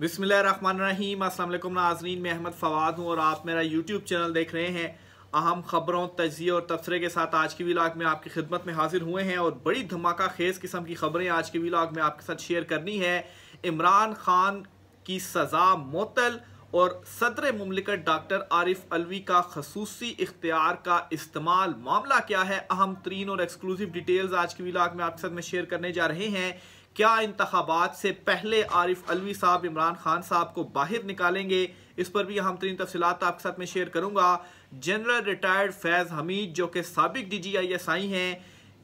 बिसमिल रहीम असलम नाजरीन मैं अहमद फवाद हूँ और आप मेरा यूट्यूब चैनल देख रहे हैं अहम खबरों तजिए और तबसरे के साथ आज की वीलाग में आपकी खिदमत में हाजिर हुए हैं और बड़ी धमाका खेज किस्म की खबरें आज की विलाग में आपके साथ शेयर करनी है इमरान खान की सज़ा मतल और सदर ममलिकत डॉक्टर आरिफ अलवी का खसूसी इख्तियार का इस्तेमाल मामला क्या है अहम तरीन और एक्सक्लूसिव डिटेल्स आज की विलाग में आपके साथ में शेयर करने जा रहे हैं क्या इंतबात से पहले आरिफ अलवी साहब इमरान खान साहब को बाहर निकालेंगे इस पर भी अहम तरीन तफसी आपके साथ में शेयर करूंगा जनरल रिटायर्ड फैज़ हमीद जो कि सबक डी जी आई एस आई हैं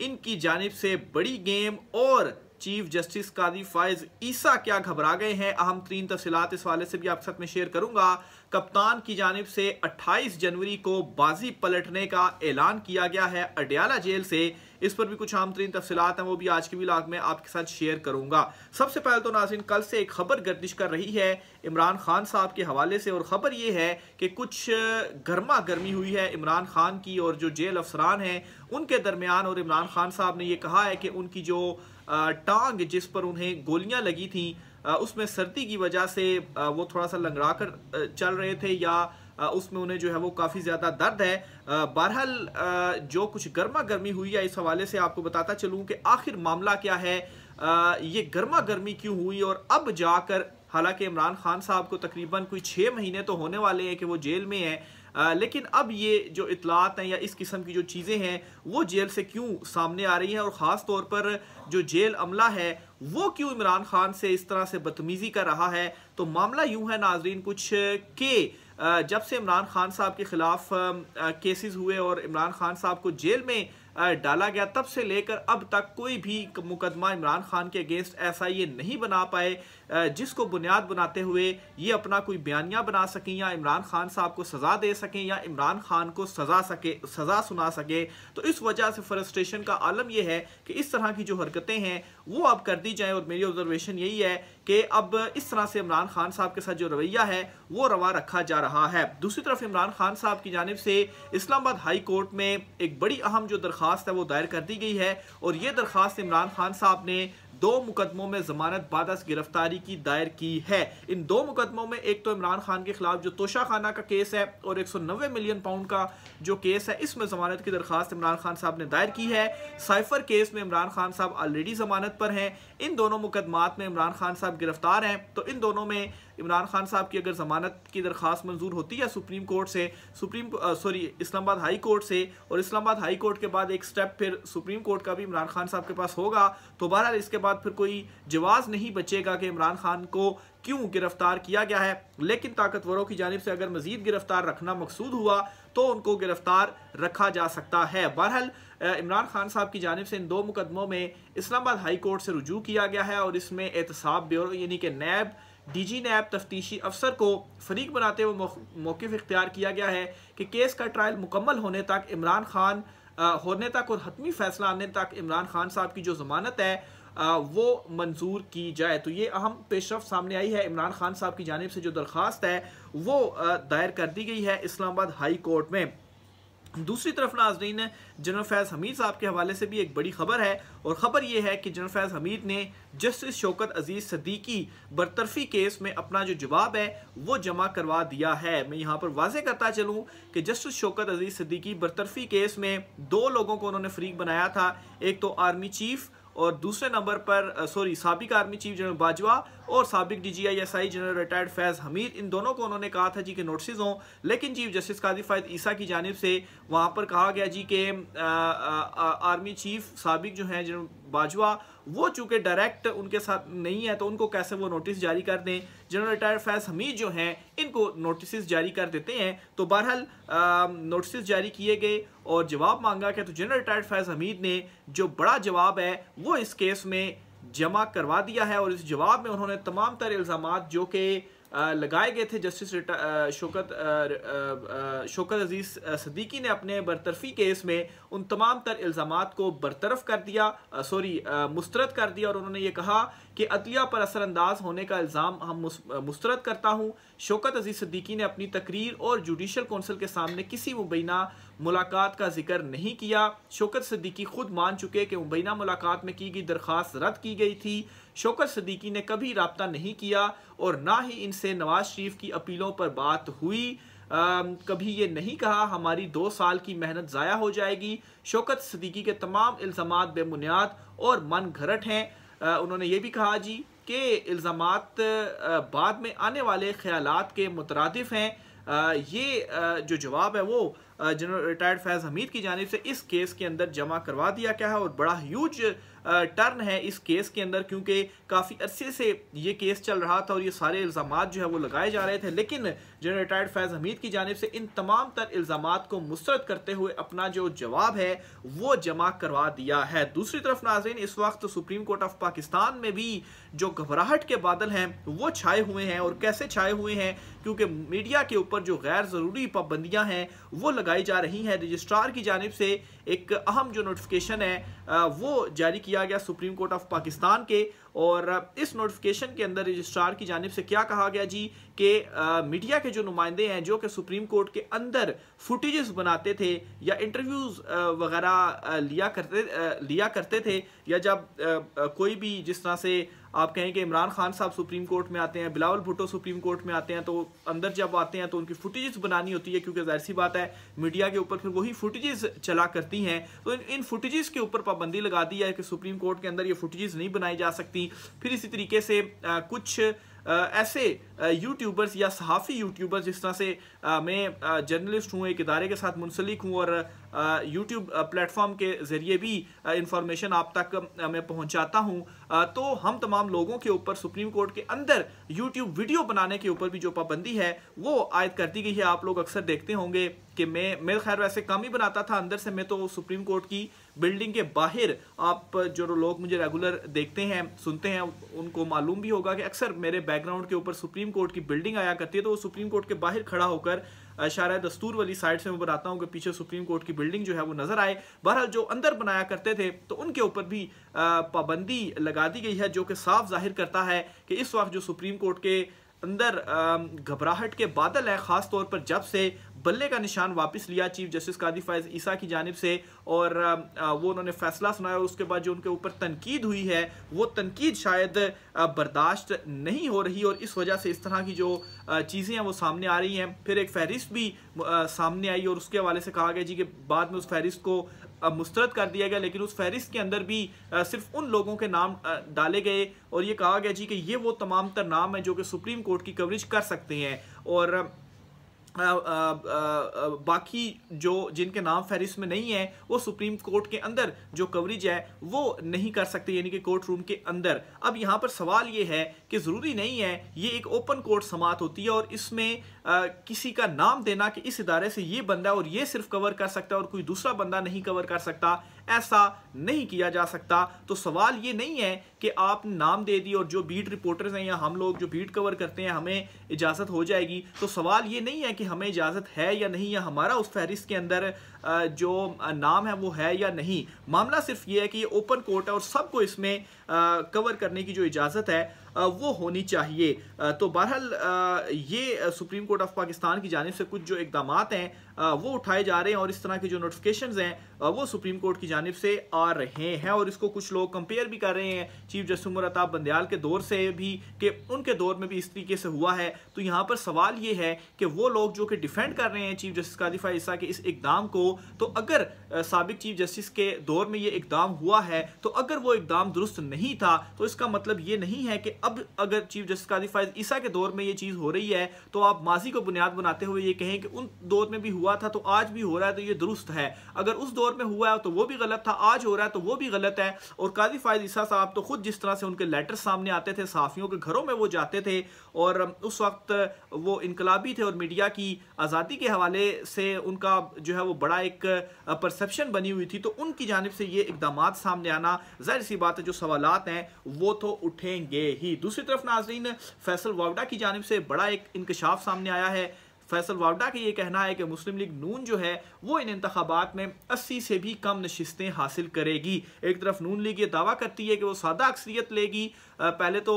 इनकी जानब से बड़ी गेम और चीफ जस्टिस कादी फायज ईसा क्या घबरा गए हैं अहम तरीन तफसीत इस वाले से भी आप साथ में शेयर करूंगा कप्तान की जानब से 28 जनवरी को बाजी पलटने का ऐलान किया गया है अडयाला जेल से इस पर भी कुछ आम तरीन तफसीत हैं वो भी आज की व्लाग में आपके साथ शेयर करूंगा सबसे पहले तो नाजिन कल से एक खबर गर्दिश कर रही है इमरान खान साहब के हवाले से और ख़बर ये है कि कुछ गर्मा गर्मी हुई है इमरान खान की और जो जेल अफसरान हैं उनके दरमियान और इमरान खान साहब ने यह कहा है कि उनकी जो टांग जिस पर उन्हें गोलियां लगी थी उसमें सर्दी की वजह से वो थोड़ा सा लंगड़ा कर चल रहे थे या उसमें उन्हें जो है वो काफ़ी ज़्यादा दर्द है बहरहाल जो कुछ गर्मा गर्मी हुई है इस हवाले से आपको बताता चलूँ कि आखिर मामला क्या है ये गर्मा गर्मी क्यों हुई और अब जाकर हालांकि इमरान खान साहब को तकरीबन कोई छः महीने तो होने वाले हैं कि वो जेल में है लेकिन अब ये जो इतलात हैं या इस किस्म की जो चीज़ें हैं वो जेल से क्यों सामने आ रही हैं और ख़ास तौर पर जो जेल अमला है वो क्यों इमरान खान से इस तरह से बदतमीज़ी कर रहा है तो मामला यूं है नाजरीन कुछ के जब से इमरान खान साहब के ख़िलाफ़ केसेस हुए और इमरान खान साहब को जेल में डाला गया तब से लेकर अब तक कोई भी मुकदमा इमरान खान के अगेंस्ट ऐसा ये नहीं बना पाए जिसको बुनियाद बनाते हुए ये अपना कोई बयानिया बना सकें या इमरान खान साहब को सज़ा दे सकें या इमरान खान को सज़ा सके सज़ा सुना सके तो इस वजह से फ्रस्ट्रेशन का आलम यह है कि इस तरह की जो हरकतें हैं वो अब कर दी जाएँ और मेरी ऑब्जर्वेशन यही है कि अब इस तरह से इमरान खान साहब के साथ जो रवैया है वो रवा रखा जा रहा है दूसरी तरफ इमरान खान साहब की जानब से इस्लामाबाद हाई कोर्ट में एक बड़ी अहम जो दरख्वा दरख्वास्त है वो दायर कर दी गई है और ये दरख्वास्त इमरान खान साहब ने दो मुकदमों में जमानत बादस गिरफ्तारी की दायर की है इन दो मुकदमों में एक तो इमरान खान के खिलाफ जो तोशा खाना का केस है और 190 मिलियन पाउंड का जो केस है इसमें जमानत की दरखास्त इमरान खान साहब ने दायर की है साइफर केस में इमरान खान साहब ऑलरेडी जमानत पर हैं इन दोनों मुकदमात में इमरान खान साहब गिरफ्तार हैं तो इन दोनों में इमरान खान साहब की अगर ज़मानत की दरख्वास्त मंजूर होती है सुप्रीम कोर्ट से supreme sorry Islamabad high court से और इस्लामाबाद हाई कोर्ट के बाद एक स्टेप फिर सुप्रीम कोर्ट का भी इमरान खान साहब के पास होगा तो बहरहाल इसके बाद फिर कोई जवाब नहीं बचेगा कि इमरान खान को क्यों गिरफ्तार किया गया है लेकिन ताकतवरों की जानब से अगर मजीद गिरफ्तार रखना मकसूद हुआ तो उनको गिरफ्तार रखा जा सकता है बहरहाल इमरान खान साहब की जानब से इन दो मुकदमों में इस्लामाबाद हाई कोर्ट से रुजू किया गया है और इसमें एहतसाब ब्यूरो यानी कि नैब डीजी नैब तफ्तीशी अफसर को फरीक बनाते हुए मौकफ इख्तियार किया गया है कि केस का ट्रायल मुकम्मल होने तक इमरान खान होने तक और हतमी फैसला आने तक इमरान खान साहब की जो ज़मानत है वो मंजूर की जाए तो ये अहम पेशरफ सामने आई है इमरान खान साहब की जानब से जो दरख्वास्त है वो दायर कर दी गई है इस्लामाबाद हाई कोर्ट में दूसरी तरफ नाजरीन जनरल फैज़ हमीद साहब के हवाले से भी एक बड़ी खबर है और ख़बर यह है कि जनरल फैज़ हमीद ने जस्टिस शौकत अजीज़ सदीकी बरतरफी केस में अपना जो जवाब है वो जमा करवा दिया है मैं यहाँ पर वाजे करता चलूँ कि जस्टिस शौकत अजीज़ सदीकी बरतरफी केस में दो लोगों को उन्होंने फरीक बनाया था एक तो आर्मी चीफ़ और दूसरे नंबर पर सॉरी सबक आर्मी चीफ जनरल बाजवा और सबक D G I S I general retired Faiz Hamid इन दोनों को उन्होंने कहा था जी के नोटिस हों लेकिन चीफ जस्टिस काजी फ़ैद ईसा की जानब से वहाँ पर कहा गया जी के आर्मी चीफ सबक जो हैं जनरल बाजवा वो चूँकि डायरेक्ट उनके साथ नहीं है तो उनको कैसे वो नोटिस जारी कर दें जनरल रिटायर्ड फैज़ हमीद जो हैं इनको नोटिस जारी कर देते हैं तो बहरहाल नोटिस जारी किए गए और जवाब मांगा गया तो जनरल रिटायर्ड फैज़ हमीद ने जो बड़ा जवाब है वो इस केस में जमा करवा दिया है और इस जवाब में उन्होंने तमाम तरह इल्ज़ाम जो कि लगाए गए थे जस्टिस शोकत शोकत अजीज़ सदीकी ने अपने बरतरफी केस में उन तमाम तर इल्ज़ाम को बरतरफ कर दिया सॉरी मुस्तरद कर दिया और उन्होंने ये कहा कि अदलिया पर असरानंदाज होने का इल्ज़ाम हम मुस्तरद करता हूँ शोकत अजीज़ सदीकी ने अपनी तकरीर और जुडिशल कौंसिल के सामने किसी मुबैना मुलाकात का जिक्र नहीं किया शोकत सदीकी खुद मान चुके कि मुबैना मुलाकात में की गई दरख्वास्त रद्द की गई थी शोकत सदीकी ने कभी रबता नहीं किया और ना ही इनसे नवाज शरीफ की अपीलों पर बात हुई आ, कभी ये नहीं कहा हमारी दो साल की मेहनत ज़ाया हो जाएगी शौकत सदीकी के तमाम इल्ज़ाम बेबुनियाद और मन घरट हैं उन्होंने ये भी कहा जी कि इल्ज़ाम बाद में आने वाले ख्याल के मुतरद हैं ये जो जवाब है वो जनरल रिटायर्ड फैज़ हमीद की जानब से इस केस के अंदर जमा करवा दिया गया है और बड़ा ह्यूज टर्न है इस केस के अंदर क्योंकि काफ़ी अरसे से ये केस चल रहा था और ये सारे इल्ज़ाम जो है वो लगाए जा रहे थे लेकिन जनरल रिटायर्ड फैज़ हमीद की जानब से इन तमाम तर इल्ज़ाम को मुस्रद करते हुए अपना जो जवाब है वो जमा करवा दिया है दूसरी तरफ नाजरीन इस वक्त सुप्रीम कोर्ट ऑफ पाकिस्तान में भी जो घबराहट के बादल हैं वो छाए हुए हैं और कैसे छाए हुए हैं क्योंकि मीडिया के ऊपर जो गैर ज़रूरी पाबंदियाँ हैं वो लगा लगाई जा रही हैं रजिस्ट्रार की जानब से एक अहम जो नोटिफिकेशन है वो जारी किया गया सुप्रीम कोर्ट ऑफ पाकिस्तान के और इस नोटिफिकेशन के अंदर रजिस्ट्रार की जानब से क्या कहा गया जी कि मीडिया के जो नुमाइंदे हैं जो कि सुप्रीम कोर्ट के अंदर फुटेजेस बनाते थे या इंटरव्यूज़ वगैरह लिया करते लिया करते थे या जब कोई भी जिस तरह से आप कहें कि इमरान खान साहब सुप्रीम कोर्ट में आते हैं बिलावल भुट्टो सुप्रीम कोर्ट में आते हैं तो अंदर जब आते हैं तो उनकी फुटेजेस बनानी होती है क्योंकि जाहिर सी बात है मीडिया के ऊपर फिर वही फुटेजेस चला करती हैं तो इन इन फुटेजेस के ऊपर पाबंदी लगा दी है कि सुप्रीम कोर्ट के अंदर ये फुटेजेस नहीं बनाई जा सकती फिर इसी तरीके से आ, कुछ आ, ऐसे यूट्यूबर्स या सहाफ़ी यूट्यूबर्स जिस तरह से आ, मैं जर्नलिस्ट हूँ एक इदारे के साथ मुंसलिक हूँ और यूट्यूब प्लेटफॉर्म के ज़रिए भी इंफॉर्मेशन आप तक आ, मैं पहुँचाता हूँ तो हम तमाम लोगों के ऊपर सुप्रीम कोर्ट के अंदर यूट्यूब वीडियो बनाने के ऊपर भी जो पाबंदी है वो आयद कर दी गई है आप लोग अक्सर देखते होंगे कि मैं मेरे खैर वैसे कम ही बनाता था अंदर से मैं तो सुप्रीम कोर्ट की बिल्डिंग के बाहर आप जो लोग मुझे रेगुलर देखते हैं सुनते हैं उनको मालूम भी होगा कि अक्सर मेरे बैकग्राउंड के ऊपर सुप्रीम सुप्रीम कोर्ट की बिल्डिंग आया करती है तो वो सुप्रीम कोर्ट के बाहर खड़ा होकर शायद दस्तूर वाली साइड से मैं बताता हूँ कि पीछे सुप्रीम कोर्ट की बिल्डिंग जो है वो नजर आए बहरहाल जो अंदर बनाया करते थे तो उनके ऊपर भी पाबंदी लगा दी गई है जो कि साफ जाहिर करता है कि इस वक्त जो सुप्रीम कोर्ट के अंदर घबराहट के बादल हैं ख़ास तौर पर जब से बल्ले का निशान वापस लिया चीफ जस्टिस कादी फायज ईसा की जानब से और वो उन्होंने फैसला सुनाया और उसके बाद जो उनके ऊपर तनकीद हुई है वो तनकीद शायद बर्दाश्त नहीं हो रही और इस वजह से इस तरह की जो चीज़ें हैं वो सामने आ रही हैं फिर एक फहरिस्त भी सामने आई और उसके हवाले से कहा गया जी कि बाद में उस फहरिस्त को मुस्तरद कर दिया गया लेकिन उस फहरिस्त के अंदर भी सिर्फ उन लोगों के नाम डाले गए और ये कहा गया जी कि ये वो तमाम तर नाम हैं जो कि सुप्रीम कोर्ट की कवरेज कर सकते हैं और बाकी जो जिनके नाम फहरिस्त में नहीं है वो सुप्रीम कोर्ट के अंदर जो कवरेज है वो नहीं कर सकते यानी कि कोर्ट रूम के अंदर अब यहाँ पर सवाल ये है कि ज़रूरी नहीं है ये एक ओपन कोर्ट समात होती है और इसमें किसी का नाम देना कि इस इदारे से ये बंदा और ये सिर्फ कवर कर सकता है और कोई दूसरा बंदा नहीं कवर कर सकता ऐसा नहीं किया जा सकता तो सवाल ये नहीं है कि आपने नाम दे दी और जो बीट रिपोर्टर्स हैं या हम लोग जो बीट कवर करते हैं हमें इजाज़त हो जाएगी तो सवाल ये नहीं है कि हमें इजाज़त है या नहीं या हमारा उस फहरिस्त के अंदर जो नाम है वो है या नहीं मामला सिर्फ ये है कि ये ओपन कोर्ट है और सबको इसमें कवर करने की जो इजाज़त है वो होनी चाहिए तो बहरहाल ये सुप्रीम कोर्ट ऑफ पाकिस्तान की जानब से कुछ जो इकदाम हैं वो उठाए जा रहे हैं और इस तरह के जो नोटिफिकेशन हैं वो सुप्रीम कोर्ट की जानब से आ रहे हैं और इसको कुछ लोग कंपेयर भी कर रहे हैं चीफ जस्टिस उमर अताब बंदयाल के दौर से भी कि उनके दौर में भी इस तरीके से हुआ है तो यहाँ पर सवाल ये है कि वो लोग जो कि डिफेंड कर रहे हैं चीफ जस्टिस कादिफा ईसा के इस इकदाम को तो अगर सबक चीफ जस्टिस के दौर में ये इकदाम हुआ है तो अगर वो इकदाम दुरुस्त नहीं था तो इसका मतलब ये नहीं है कि अब अगर चीफ जस्टिस कादिफा ईसा के दौर में ये चीज़ हो रही है तो आप माजी को बुनियाद बनाते हुए ये कहें कि उन दौर में भी हुआ हुआ था तो आज भी हो रहा है तो ये दुरुस्त है अगर उस दौर में हुआ है तो वो भी गलत था आज हो रहा है तो वो भी गलत है और काजी फायद ईसा साहब तो खुद जिस तरह से उनके लेटर सामने आते थे साफियों के घरों में वो जाते थे और उस वक्त वो इनकलाबी थे और मीडिया की आज़ादी के हवाले से उनका जो है वो बड़ा एक परसेप्शन बनी हुई थी तो उनकी जानब से ये इकदाम सामने आना जहर सी बात है जो सवाल हैं वो तो उठेंगे ही दूसरी तरफ नाजरीन फैसल वावडा की जानब से बड़ा एक इंकशाफ सामने आया है फैसल वावडा का ये कहना है कि मुस्लिम लीग नून जो है वो इन इंतबात में अस्सी से भी कम नशस्तें हासिल करेगी एक तरफ नून लीग ये दावा करती है कि वो सादा अक्सरियत लेगी पहले तो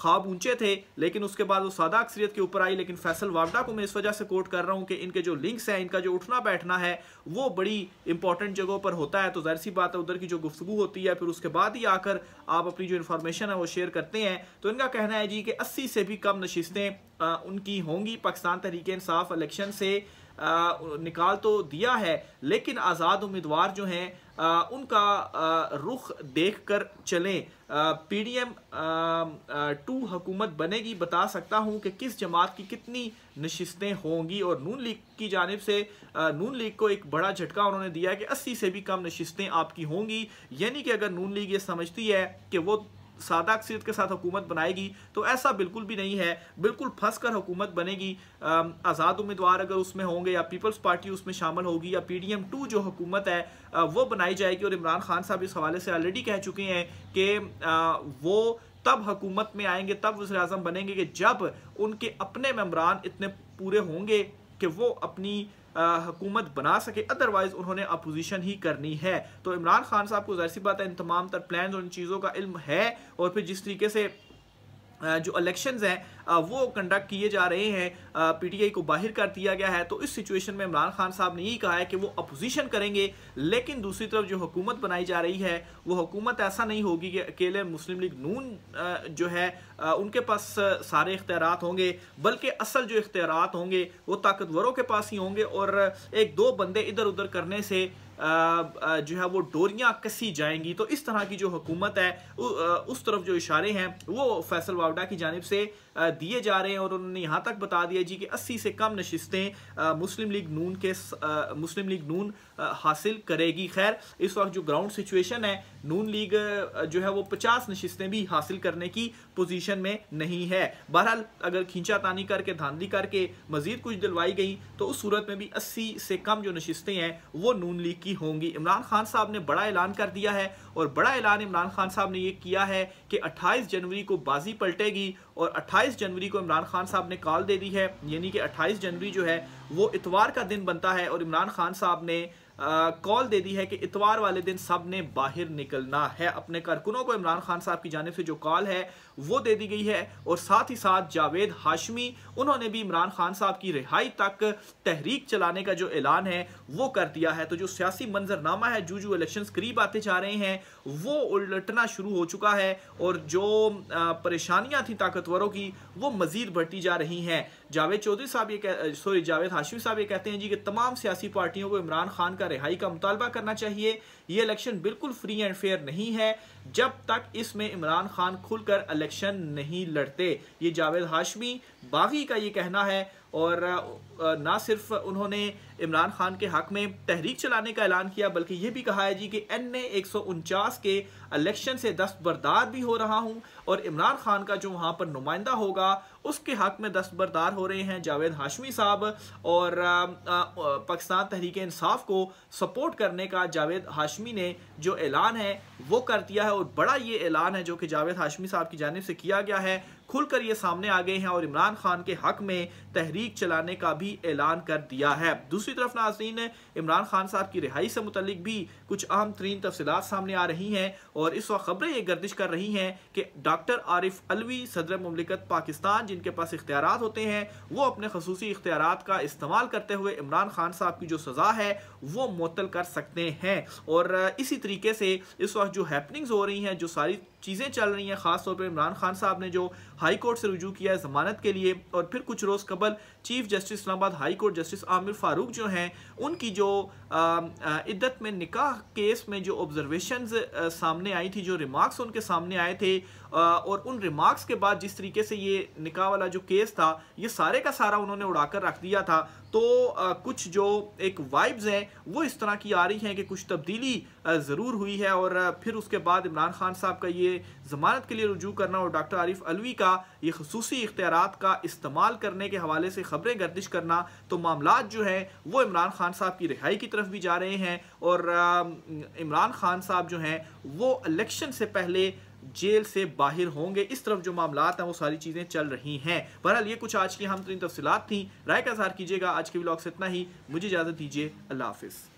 ख्वाब ऊंचे थे लेकिन उसके बाद वो सादा अक्सरियत के ऊपर आई लेकिन फैसल वारदा को मैं इस वजह से कोट कर रहा हूँ कि इनके जो लिंक्स हैं इनका जो उठना बैठना है वो बड़ी इंपॉर्टेंट जगहों पर होता है तो जाहिर सी बात है उधर की जो गुफ्तु होती है फिर उसके बाद ही आकर आप अपनी जो इन्फॉर्मेशन है वो शेयर करते हैं तो इनका कहना है जी कि अस्सी से भी कम नशितें उनकी होंगी पाकिस्तान तहरीक इंसाफ इलेक्शन से निकाल तो दिया है लेकिन आज़ाद उम्मीदवार जो हैं उनका रुख देख कर चलें पी डी एम टू हुकूमत बनेगी बता सकता हूं कि किस जमात की कितनी नशस्तें होंगी और नून लीग की जानब से नून लीग को एक बड़ा झटका उन्होंने दिया कि अस्सी से भी कम नशस्तें आपकी होंगी यानी कि अगर नून लीग ये समझती है कि वो सादा अक्सरियत के साथ हुकूमत बनाएगी तो ऐसा बिल्कुल भी नहीं है बिल्कुल फंस कर हुकूमत बनेगी आज़ाद उम्मीदवार अगर उसमें होंगे या पीपल्स पार्टी उसमें शामिल होगी या पी डी एम टू जो हुकूमत है वो बनाई जाएगी और इमरान खान साहब इस हवाले से ऑलरेडी कह चुके हैं कि वो तब हुकूमत में आएंगे तब वजी अजम बनेंगे कि जब उनके अपने मम्बरान इतने पूरे होंगे कि वो अपनी हुकूमत बना सके अदरवाइज़ उन्होंने अपोजिशन ही करनी है तो इमरान खान साहब को जाहिर सी बात है इन तमाम तर प्लान और इन चीज़ों का इल्म है और फिर जिस तरीके से जो इलेक्शंस हैं वो कंडक्ट किए जा रहे हैं पीटीआई को बाहर कर दिया गया है तो इस सिचुएशन में इमरान खान साहब ने यही कहा है कि वो अपोजिशन करेंगे लेकिन दूसरी तरफ जो हुकूमत बनाई जा रही है वो हुकूमत ऐसा नहीं होगी कि अकेले मुस्लिम लीग नून जो है उनके पास सारे इख्तियार होंगे बल्कि असल जो इख्तियार होंगे वो ताकतवरों के पास ही होंगे और एक दो बंदे इधर उधर करने से जो है वो डोरियाँ कसी जाएंगी तो इस तरह की जो हुकूमत है उस तरफ जो इशारे हैं वो फैसल वावडा की जानब से दिए जा रहे हैं और उन्होंने यहाँ तक बता दिया जी कि अस्सी से कम नशस्तें मुस्लिम लीग नून के मुस्लिम लीग नून हासिल करेगी खैर इस वक्त जो ग्राउंड सिचुएशन है नून लीग जो है वो पचास नशस्तें भी हासिल करने की पोजीशन में नहीं है बहरहाल अगर खींचातानी करके धांधली करके मजीद कुछ दिलवाई गई तो उस सूरत में भी अस्सी से कम जो नशिस्तें हैं वो नून लीग की होंगी इमरान खान साहब ने बड़ा ऐलान कर दिया है और बड़ा ऐलान इमरान खान साहब ने ये किया है कि अट्ठाईस जनवरी को बाजी पलटेगी और 28 जनवरी को इमरान खान साहब ने कॉल दे दी है यानी कि 28 जनवरी जो है वो इतवार का दिन बनता है और इमरान खान साहब ने कॉल दे दी है कि इतवार वाले दिन सब ने बाहर निकलना है अपने कारकुनों को इमरान खान साहब की जानब से जो कॉल है वो दे दी गई है और साथ ही साथ जावेद हाशमी उन्होंने भी इमरान खान साहब की रिहाई तक तहरीक चलाने का जो ऐलान है वो कर दिया है तो जो सियासी मंजरनामा है जो जो इलेक्शन करीब आते जा रहे हैं वो उलटना शुरू हो चुका है और जो परेशानियाँ थी ताकतवरों की वो मजीद बढ़ती जा रही हैं जावेद चौधरी साहब ये सॉरी जावेद हाशमी साहब ये कहते हैं जी कि तमाम सियासी पार्टियों को इमरान खान का का रिहाई का मुतालबा करना चाहिए ये इलेक्शन बिल्कुल फ्री एंड फेयर नहीं है जब तक इसमें इमरान खान खुलकर इलेक्शन नहीं लड़ते ये जावेद हाशमी बागी का ये कहना है और ना सिर्फ उन्होंने इमरान खान के हक में तहरीक चलाने का ऐलान किया बल्कि ये भी कहा है जी कि एन ए एक के इलेक्शन से दस्तबरदार भी हो रहा हूँ और इमरान खान का जो वहाँ पर नुमाइंदा होगा उसके हक में दस्तबरदार हो रहे हैं जावेद हाशमी साहब और पाकिस्तान तहरीक इंसाफ को सपोर्ट करने का जावेद हाशमी ने जो ऐलान है वो कर दिया है और बड़ा ये ऐलान है जो कि जावेद हाशमी साहब की जानब से किया गया है खुलकर ये सामने आ गए हैं और इमरान खान के हक में तहरीक चलाने का भी ऐलान कर दिया है दूसरी तरफ नाजरीन इमरान खान साहब की रिहाई से मुतलिक भी कुछ अहम तरीन तफसलत सामने आ रही हैं और इस वक्त खबरें ये गर्दिश कर रही हैं कि डॉक्टर आरिफ अलवी सदर ममलिकत पाकिस्तान जिनके पास इख्तियार होते हैं वो अपने खसूस इख्तियार का इस्तेमाल करते हुए इमरान खान साहब की जो सज़ा है वो मुतल कर सकते हैं और इसी तरीके से इस वक्त जो हैपनिंग्स हो रही हैं जो सारी चीज़ें चल रही हैं खासतौर पर इमरान खान साहब ने जो हाई कोर्ट से रुजू किया है ज़मानत के लिए और फिर कुछ रोज़ कबल chief justice Islamabad high court justice Aamir Farooq जो हैं उनकी जो इद्दत में निकाह केस में जो ऑब्जर्वेशन सामने आई थी जो रिमार्क्स उनके सामने आए थे और उन रिमार्क्स के बाद जिस तरीके से ये निकाह वाला जो केस था ये सारे का सारा उन्होंने उड़ाकर रख दिया था तो कुछ जो एक वाइब्स हैं वो इस तरह की आ रही हैं कि कुछ तब्दीली ज़रूर हुई है और फिर उसके बाद इमरान खान साहब का ये ज़मानत के लिए रजू करना और डॉक्टर आरिफ अलवी का ये खसूसी इख्तियार का इस्तेमाल करने के हवाले से खबरें गर्दिश करना तो मामला जो हैं वो इमरान खान साहब की रिहाई की तरफ भी जा रहे हैं और इमरान खान साहब जो हैं वो इलेक्शन से पहले जेल से बाहर होंगे इस तरफ जो मामला हैं वो सारी चीज़ें चल रही हैं बहरहाल ये कुछ आज की हम तरीन तफसीत थी राय का इजहार कीजिएगा आज के ब्लॉग से इतना ही मुझे इजाज़त दीजिए अल्लाह हाफिज़